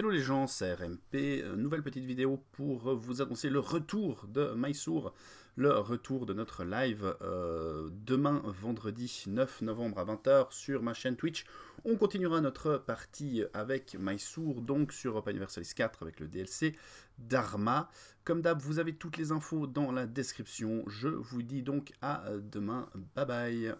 Hello les gens, c'est RMP, euh, nouvelle petite vidéo pour euh, vous annoncer le retour de Mysour, le retour de notre live euh, demain vendredi 9 novembre à 20h sur ma chaîne Twitch. On continuera notre partie avec Mysour, donc sur Open Universalis 4 avec le DLC Dharma. Comme d'hab, vous avez toutes les infos dans la description. Je vous dis donc à demain, bye bye